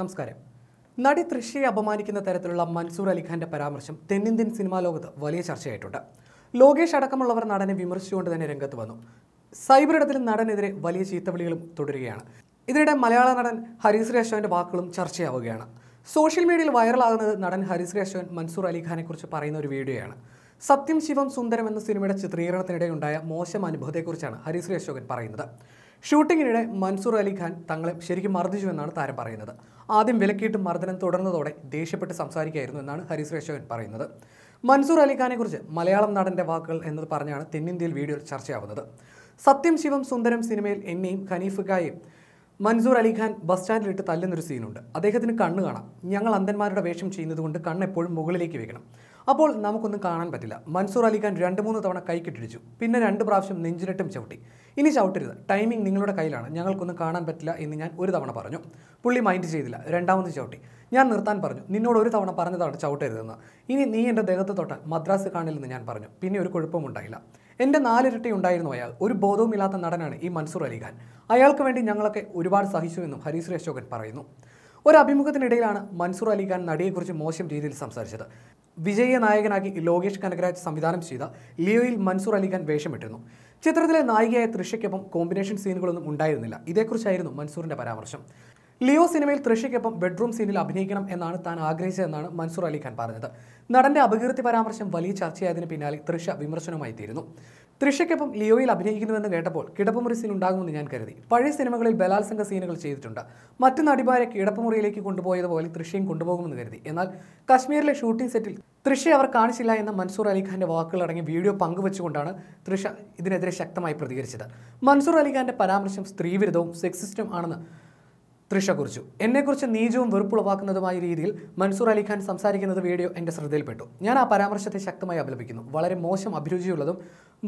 നമസ്കാരം നടി തൃശയെ അപമാനിക്കുന്ന തരത്തിലുള്ള മൻസൂർ അലിഖാന്റെ പരാമർശം തെന്നിന്ത്യൻ സിനിമാ ലോകത്ത് വലിയ ചർച്ചയായിട്ടുണ്ട് ലോകേഷ് അടക്കമുള്ളവർ നടനെ വിമർശിച്ചുകൊണ്ട് തന്നെ രംഗത്ത് വന്നു സൈബർ ഇടത്തിൽ നടനെതിരെ വലിയ ചീത്തവിളികളും തുടരുകയാണ് ഇതിനിടെ മലയാള നടൻ ഹരീസ് രാശോവിൻ്റെ വാക്കുകളും ചർച്ചയാവുകയാണ് സോഷ്യൽ മീഡിയയിൽ വൈറലാകുന്നത് നടൻ ഹരീസ് രാശോൻ മൻസൂർ അലിഖാനെക്കുറിച്ച് പറയുന്ന ഒരു വീഡിയോയാണ് സത്യം ശിവം സുന്ദരം എന്ന സിനിമയുടെ ചിത്രീകരണത്തിനിടെ ഉണ്ടായ മോശം അനുഭവത്തെക്കുറിച്ചാണ് ഹരിശ്രീ അശോകൻ പറയുന്നത് ഷൂട്ടിങ്ങിനിടെ മൻസൂർ അലിഖാൻ തങ്ങളെ ശരിക്കും മർദ്ദിച്ചു എന്നാണ് താരം പറയുന്നത് ആദ്യം വിലക്കിയിട്ട് മർദ്ദനം തുടർന്നതോടെ ദേഷ്യപ്പെട്ട് സംസാരിക്കുകയായിരുന്നു എന്നാണ് ഹരിശ്രീ അശോകൻ പറയുന്നത് മൻസൂർ അലിഖാനെക്കുറിച്ച് മലയാളം നടൻ്റെ വാക്കുകൾ എന്നത് പറഞ്ഞാണ് തെന്നിന്ത്യയിൽ വീഡിയോയിൽ ചർച്ചയാവുന്നത് സത്യം ശിവം സുന്ദരം സിനിമയിൽ എന്നെയും ഖനീഫ് ഖായെയും മൻസൂർ അലിഖാൻ ബസ് സ്റ്റാൻഡിലിട്ട് തല്ലുന്നൊരു സീനുണ്ട് അദ്ദേഹത്തിന് കണ്ണ് കാണാം ഞങ്ങൾ അന്ധന്മാരുടെ വേഷം ചെയ്യുന്നതുകൊണ്ട് കണ്ണ് എപ്പോഴും മുകളിലേക്ക് വെക്കണം അപ്പോൾ നമുക്കൊന്നും കാണാൻ പറ്റില്ല മൻസൂർ അലിഖാൻ രണ്ട് മൂന്ന് തവണ കൈക്കിട്ടിടിച്ചു പിന്നെ രണ്ട് പ്രാവശ്യം നെഞ്ചിലിട്ടും ചവിട്ടി ഇനി ചവിട്ടരുത് ടൈമിംഗ് നിങ്ങളുടെ കയ്യിലാണ് ഞങ്ങൾക്കൊന്നും കാണാൻ പറ്റില്ല എന്ന് ഞാൻ ഒരു തവണ പറഞ്ഞു പുള്ളി മൈൻഡ് ചെയ്തില്ല രണ്ടാമത് ചവിട്ടി ഞാൻ നിർത്താൻ പറഞ്ഞു നിന്നോട് ഒരു തവണ പറഞ്ഞതാണ് ചവിട്ടരുതെന്ന് ഇനി നീ എൻ്റെ ദേഹത്ത് തൊട്ട് മദ്രാസ് കാണില്ലെന്ന് ഞാൻ പറഞ്ഞു പിന്നെ ഒരു കുഴപ്പമുണ്ടായില്ല എൻ്റെ നാലിരട്ടി ഉണ്ടായിരുന്നു അയാൾ ഒരു ബോധവുമില്ലാത്ത നടനാണ് ഈ മൻസൂർ അലിഖാൻ അയാൾക്ക് വേണ്ടി ഞങ്ങളൊക്കെ ഒരുപാട് സഹിച്ചുവെന്നും ഹരീശ്രീ അശോകൻ പറയുന്നു ഒരു അഭിമുഖത്തിനിടയിലാണ് മൻസൂർ അലിഖാൻ നടിയെക്കുറിച്ച് മോശം രീതിയിൽ സംസാരിച്ചത് വിജയ നായകനാക്കി ലോകേഷ് കനകരാജ് സംവിധാനം ചെയ്ത ലിയോയിൽ മൻസൂർ അലിഖാൻ വേഷമിട്ടിരുന്നു ചിത്രത്തിലെ നായികയായ തൃഷയ്ക്കൊപ്പം കോമ്പിനേഷൻ സീനുകളൊന്നും ഉണ്ടായിരുന്നില്ല ഇതേക്കുറിച്ചായിരുന്നു മൻസൂറിൻ്റെ പരാമർശം ലിയോ സിനിമയിൽ തൃഷയ്ക്കൊപ്പം ബെഡ്റൂം സീനിൽ അഭിനയിക്കണം എന്നാണ് താൻ ആഗ്രഹിച്ചതെന്നാണ് മൻസൂർ അലി ഖാൻ പറഞ്ഞത് നടന്റെ അപകീർത്തി പരാമർശം വലിയ ചർച്ചയായതിനു പിന്നാലെ തൃഷ വിമർശനവുമായി തീരുന്നു തൃഷയ്ക്കൊപ്പം ലിയോയിൽ അഭിനയിക്കുന്നുവെന്ന് കേട്ടപ്പോൾ കിടപ്പുമുറി സീൻ ഉണ്ടാകുമെന്ന് ഞാൻ കരുതി പഴയ സിനിമകളിൽ ബലാത്സംഗ സീനുകൾ ചെയ്തിട്ടുണ്ട് മറ്റു നടിമാരെ കിടപ്പുമുറിയിലേക്ക് കൊണ്ടുപോയതുപോലെ തൃഷയും കൊണ്ടുപോകുമെന്ന് കരുതി എന്നാൽ കശ്മീരിലെ ഷൂട്ടിംഗ് സെറ്റിൽ തൃഷയെ അവർ കാണിച്ചില്ല എന്ന മൻസൂർ അലിഖാന്റെ വാക്കുകളടങ്ങിയ വീഡിയോ പങ്കുവച്ചുകൊണ്ടാണ് തൃഷ ഇതിനെതിരെ ശക്തമായി പ്രതികരിച്ചത് മൻസൂർ അലിഖാന്റെ പരാമർശം സ്ത്രീവിരുദ്ധവും സെക്സിസ്റ്റും ആണെന്ന് തൃഷ കുറിച്ചു എന്നെക്കുറിച്ച് നീചവും വെറുപ്പുളവാക്കുന്നതുമായ രീതിയിൽ മൻസൂർ അലിഖാൻ സംസാരിക്കുന്നത് വീഡിയോ എൻ്റെ ശ്രദ്ധയിൽപ്പെട്ടു ഞാൻ ആ പരാമർശത്തെ ശക്തമായി അപലപിക്കുന്നു വളരെ മോശം അഭിരുചിയുള്ളതും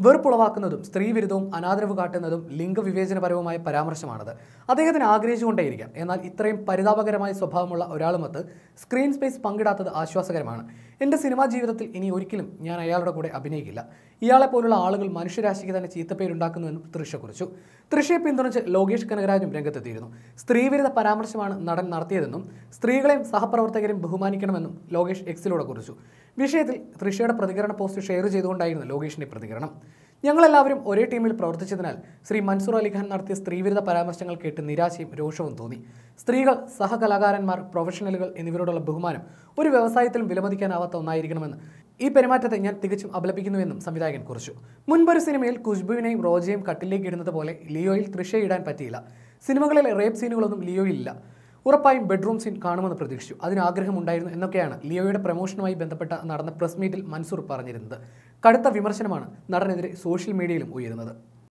വെറുപ്പുളവാക്കുന്നതും സ്ത്രീവിരുദ്ധവും അനാദരവ് കാട്ടുന്നതും ലിംഗവിവേചനപരവുമായ പരാമർശമാണത് അദ്ദേഹത്തിന് ആഗ്രഹിച്ചുകൊണ്ടേയിരിക്കാം എന്നാൽ ഇത്രയും പരിതാപകരമായ സ്വഭാവമുള്ള ഒരാളുമത്ത് സ്ക്രീൻ സ്പേസ് പങ്കിടാത്തത് ആശ്വാസകരമാണ് എൻ്റെ സിനിമാ ജീവിതത്തിൽ ഇനി ഒരിക്കലും ഞാൻ അയാളുടെ കൂടെ അഭിനയിക്കില്ല ഇയാളെപ്പോലുള്ള ആളുകൾ മനുഷ്യരാശിക്ക് തന്നെ ചീത്തപ്പേരുണ്ടാക്കുന്നുവെന്നും തൃഷ കുറിച്ചു തൃഷയെ പിന്തുണച്ച് ലോകേഷ് കനകരാജും രംഗത്തെത്തിയിരുന്നു സ്ത്രീവിരുദ്ധ പരാമർശമാണ് നടൻ നടത്തിയതെന്നും സ്ത്രീകളെയും സഹപ്രവർത്തകരെയും ബഹുമാനിക്കണമെന്നും ലോകേഷ് എക്സിലൂടെ കുറിച്ചു വിഷയത്തിൽ തൃഷയുടെ പ്രതികരണ പോസ്റ്റ് ഷെയർ ചെയ്തുകൊണ്ടായിരുന്നു ലോകേഷിന്റെ പ്രതികരണം ഞങ്ങളെല്ലാവരും ഒരേ ടീമിൽ പ്രവർത്തിച്ചതിനാൽ ശ്രീ മൻസൂർ അലിഖാൻ നടത്തിയ സ്ത്രീവിരുദ്ധ പരാമർശങ്ങൾ കേട്ട് നിരാശയും രോഷവും തോന്നി സ്ത്രീകൾ സഹകലാകാരന്മാർ പ്രൊഫഷണലുകൾ എന്നിവരോടുള്ള ബഹുമാനം ഒരു വ്യവസായത്തിലും വിലമതിക്കാനാവാത്ത ഒന്നായിരിക്കണമെന്ന് ഈ പെരുമാറ്റത്തെ ഞാൻ തികച്ചും അപലപിക്കുന്നുവെന്നും സംവിധായകൻ കുറിച്ചു മുൻപൊരു സിനിമയിൽ കുഷ്ബുവിനെയും റോജയും കട്ടിലേക്ക് ഇടുന്നത് പോലെ ലിയോയിൽ തൃശയെ ഇടാൻ പറ്റിയില്ല സിനിമകളിലെ റേപ്പ് സീനുകളൊന്നും ലിയോയില്ല ഉറപ്പായും ബെഡ്റൂം സീൻ കാണുമെന്ന് പ്രതീക്ഷിച്ചു അതിന് ആഗ്രഹമുണ്ടായിരുന്നു എന്നൊക്കെയാണ് ലിയോയുടെ പ്രമോഷനുമായി ബന്ധപ്പെട്ട നടന്ന പ്രസ് മീറ്റിൽ മൻസൂർ പറഞ്ഞിരുന്നത് കടുത്ത വിമർശനമാണ് നടനെതിരെ സോഷ്യൽ മീഡിയയിലും ഉയരുന്നത്